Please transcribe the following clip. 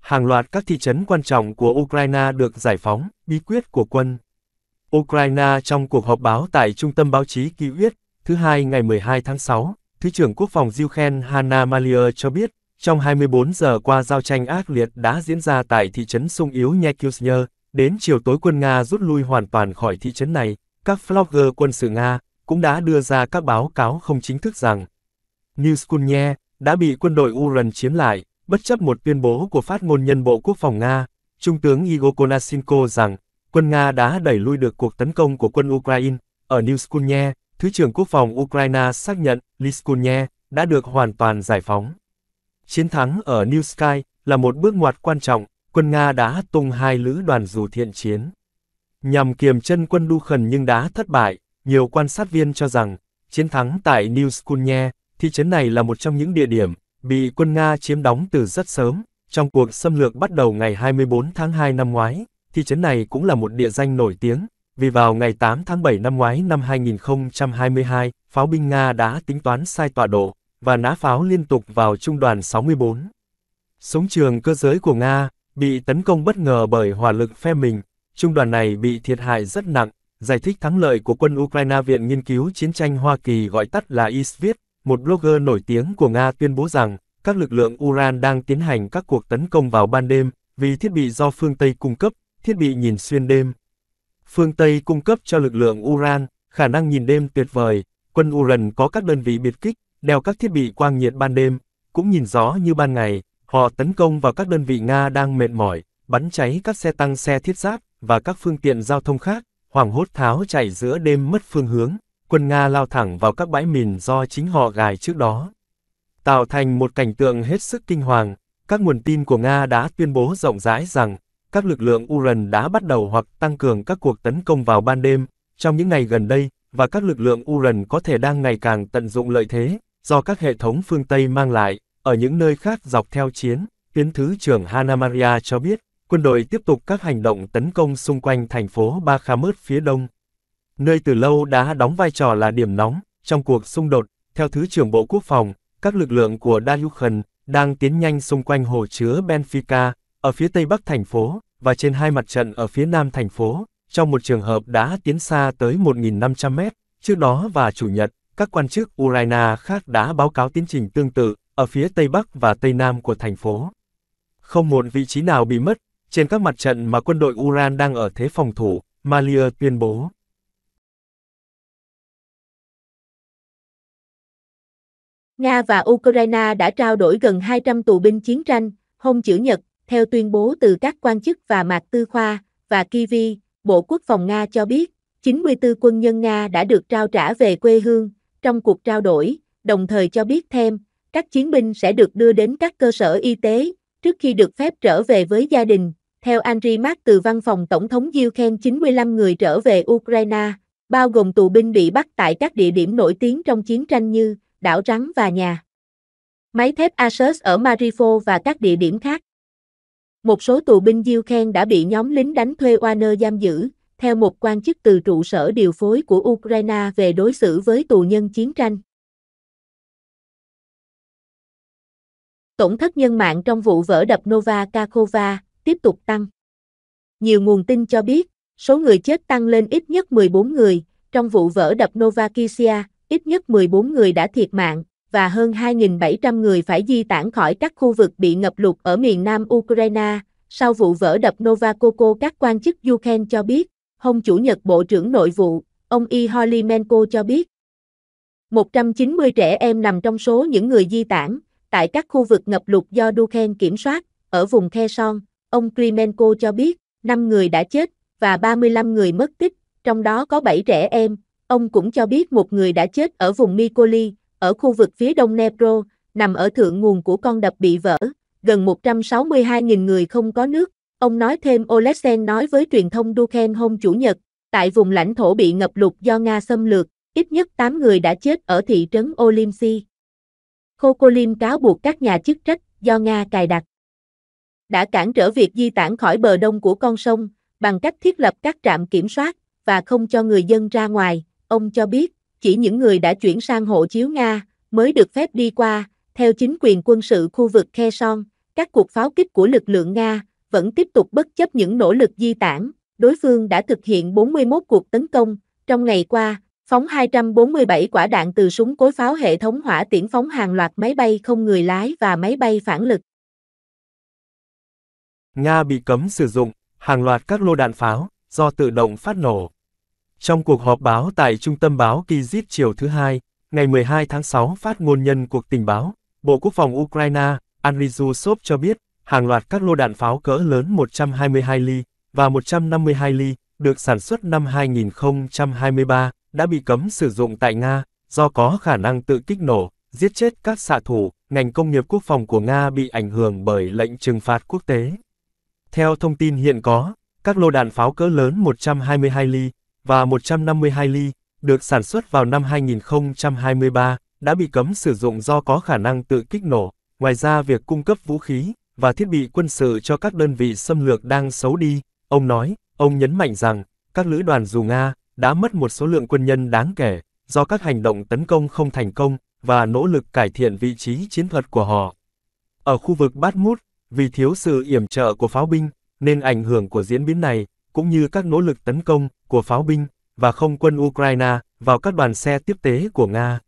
Hàng loạt các thị trấn quan trọng của Ukraine được giải phóng, bí quyết của quân. Ukraine trong cuộc họp báo tại Trung tâm Báo chí Kyiv, thứ hai ngày 12 tháng 6, Thứ trưởng Quốc phòng Zyuken Hanna Malier cho biết, trong 24 giờ qua giao tranh ác liệt đã diễn ra tại thị trấn sung yếu Nyekyusnya, đến chiều tối quân Nga rút lui hoàn toàn khỏi thị trấn này, các vlogger quân sự Nga cũng đã đưa ra các báo cáo không chính thức rằng Newskunye đã bị quân đội Uran chiếm lại bất chấp một tuyên bố của phát ngôn nhân Bộ Quốc phòng Nga, Trung tướng Igor Konashenko rằng, quân Nga đã đẩy lui được cuộc tấn công của quân Ukraine. Ở Newskunye, Thứ trưởng Quốc phòng Ukraine xác nhận Liskunye đã được hoàn toàn giải phóng. Chiến thắng ở New Sky là một bước ngoặt quan trọng, quân Nga đã tung hai lữ đoàn dù thiện chiến. Nhằm kiềm chân quân đu khẩn nhưng đã thất bại, nhiều quan sát viên cho rằng, chiến thắng tại Newskunye, thị trấn này là một trong những địa điểm bị quân Nga chiếm đóng từ rất sớm. Trong cuộc xâm lược bắt đầu ngày 24 tháng 2 năm ngoái, thị trấn này cũng là một địa danh nổi tiếng, vì vào ngày 8 tháng 7 năm ngoái năm 2022, pháo binh Nga đã tính toán sai tọa độ, và nã pháo liên tục vào trung đoàn 64. Súng trường cơ giới của Nga bị tấn công bất ngờ bởi hỏa lực phe mình, trung đoàn này bị thiệt hại rất nặng, giải thích thắng lợi của quân Ukraine Viện Nghiên cứu Chiến tranh Hoa Kỳ gọi tắt là ISVIT, một blogger nổi tiếng của Nga tuyên bố rằng, các lực lượng Uran đang tiến hành các cuộc tấn công vào ban đêm, vì thiết bị do phương Tây cung cấp, thiết bị nhìn xuyên đêm. Phương Tây cung cấp cho lực lượng Uran, khả năng nhìn đêm tuyệt vời, quân Uran có các đơn vị biệt kích, đeo các thiết bị quang nhiệt ban đêm, cũng nhìn rõ như ban ngày, họ tấn công vào các đơn vị Nga đang mệt mỏi, bắn cháy các xe tăng xe thiết giáp và các phương tiện giao thông khác, hoảng hốt tháo chạy giữa đêm mất phương hướng quân Nga lao thẳng vào các bãi mìn do chính họ gài trước đó. Tạo thành một cảnh tượng hết sức kinh hoàng, các nguồn tin của Nga đã tuyên bố rộng rãi rằng, các lực lượng Uran đã bắt đầu hoặc tăng cường các cuộc tấn công vào ban đêm, trong những ngày gần đây, và các lực lượng Uran có thể đang ngày càng tận dụng lợi thế, do các hệ thống phương Tây mang lại, ở những nơi khác dọc theo chiến, Tiến Thứ trưởng Hanamaria cho biết, quân đội tiếp tục các hành động tấn công xung quanh thành phố Bakhmut phía đông, nơi từ lâu đã đóng vai trò là điểm nóng trong cuộc xung đột. Theo Thứ trưởng Bộ Quốc phòng, các lực lượng của Dalyukhon đang tiến nhanh xung quanh hồ chứa Benfica, ở phía tây bắc thành phố, và trên hai mặt trận ở phía nam thành phố, trong một trường hợp đã tiến xa tới 1.500 mét. Trước đó và Chủ nhật, các quan chức Ukraine khác đã báo cáo tiến trình tương tự ở phía tây bắc và tây nam của thành phố. Không một vị trí nào bị mất, trên các mặt trận mà quân đội Uran đang ở thế phòng thủ, Malia tuyên bố. Nga và Ukraine đã trao đổi gần 200 tù binh chiến tranh, hôm chủ nhật, theo tuyên bố từ các quan chức và Mạc Tư Khoa và Kivi, Bộ Quốc phòng Nga cho biết, 94 quân nhân Nga đã được trao trả về quê hương trong cuộc trao đổi, đồng thời cho biết thêm, các chiến binh sẽ được đưa đến các cơ sở y tế trước khi được phép trở về với gia đình. Theo Andriy Mark từ văn phòng Tổng thống Ukraine 95 người trở về Ukraine, bao gồm tù binh bị bắt tại các địa điểm nổi tiếng trong chiến tranh như đảo rắn và nhà. Máy thép Asus ở Marifo và các địa điểm khác. Một số tù binh Diêu Khen đã bị nhóm lính đánh thuê Warner giam giữ, theo một quan chức từ trụ sở điều phối của Ukraine về đối xử với tù nhân chiến tranh. Tổn thất nhân mạng trong vụ vỡ đập Nova Kakova tiếp tục tăng. Nhiều nguồn tin cho biết, số người chết tăng lên ít nhất 14 người trong vụ vỡ đập Novakia ít nhất 14 người đã thiệt mạng, và hơn 2.700 người phải di tản khỏi các khu vực bị ngập lụt ở miền nam Ukraine. Sau vụ vỡ đập Novakoko các quan chức Ukraine cho biết, hôm Chủ nhật Bộ trưởng Nội vụ, ông I. Holimenko cho biết, 190 trẻ em nằm trong số những người di tản, tại các khu vực ngập lụt do Duken kiểm soát, ở vùng Khe Son, ông Klimenko cho biết, 5 người đã chết, và 35 người mất tích, trong đó có 7 trẻ em, Ông cũng cho biết một người đã chết ở vùng Mikoli, ở khu vực phía đông Dnepro, nằm ở thượng nguồn của con đập bị vỡ, gần 162.000 người không có nước. Ông nói thêm Olesen nói với truyền thông Duken hôm Chủ nhật, tại vùng lãnh thổ bị ngập lụt do Nga xâm lược, ít nhất 8 người đã chết ở thị trấn Olimsi. Kokolin cáo buộc các nhà chức trách do Nga cài đặt đã cản trở việc di tản khỏi bờ đông của con sông bằng cách thiết lập các trạm kiểm soát và không cho người dân ra ngoài, Ông cho biết, chỉ những người đã chuyển sang hộ chiếu Nga mới được phép đi qua, theo chính quyền quân sự khu vực Kherson, các cuộc pháo kích của lực lượng Nga vẫn tiếp tục bất chấp những nỗ lực di tản. Đối phương đã thực hiện 41 cuộc tấn công, trong ngày qua, phóng 247 quả đạn từ súng cối pháo hệ thống hỏa tiễn phóng hàng loạt máy bay không người lái và máy bay phản lực. Nga bị cấm sử dụng hàng loạt các lô đạn pháo do tự động phát nổ. Trong cuộc họp báo tại Trung tâm báo Kyiv chiều thứ Hai, ngày 12 tháng 6 phát ngôn nhân cuộc tình báo, Bộ Quốc phòng Ukraine, Andriy Zhusov cho biết, hàng loạt các lô đạn pháo cỡ lớn 122 ly và 152 ly được sản xuất năm 2023 đã bị cấm sử dụng tại Nga do có khả năng tự kích nổ, giết chết các xạ thủ, ngành công nghiệp quốc phòng của Nga bị ảnh hưởng bởi lệnh trừng phạt quốc tế. Theo thông tin hiện có, các lô đạn pháo cỡ lớn 122 ly và 152 ly, được sản xuất vào năm 2023, đã bị cấm sử dụng do có khả năng tự kích nổ. Ngoài ra việc cung cấp vũ khí và thiết bị quân sự cho các đơn vị xâm lược đang xấu đi, ông nói, ông nhấn mạnh rằng, các lữ đoàn dù Nga đã mất một số lượng quân nhân đáng kể do các hành động tấn công không thành công và nỗ lực cải thiện vị trí chiến thuật của họ. Ở khu vực Bát Mút, vì thiếu sự yểm trợ của pháo binh, nên ảnh hưởng của diễn biến này cũng như các nỗ lực tấn công của pháo binh và không quân Ukraine vào các đoàn xe tiếp tế của Nga.